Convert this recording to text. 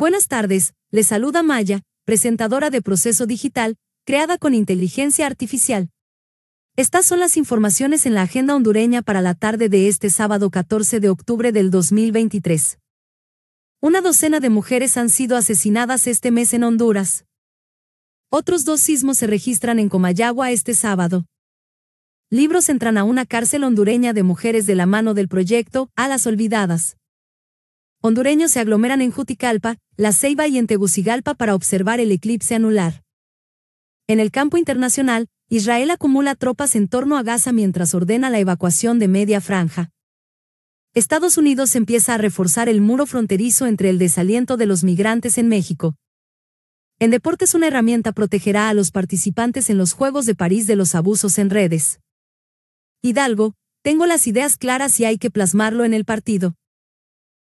Buenas tardes, les saluda Maya, presentadora de Proceso Digital, creada con inteligencia artificial. Estas son las informaciones en la agenda hondureña para la tarde de este sábado 14 de octubre del 2023. Una docena de mujeres han sido asesinadas este mes en Honduras. Otros dos sismos se registran en Comayagua este sábado. Libros entran a una cárcel hondureña de mujeres de la mano del proyecto A las Olvidadas hondureños se aglomeran en Juticalpa, La Ceiba y en Tegucigalpa para observar el eclipse anular. En el campo internacional, Israel acumula tropas en torno a Gaza mientras ordena la evacuación de media franja. Estados Unidos empieza a reforzar el muro fronterizo entre el desaliento de los migrantes en México. En deportes una herramienta protegerá a los participantes en los Juegos de París de los abusos en redes. Hidalgo, tengo las ideas claras y hay que plasmarlo en el partido.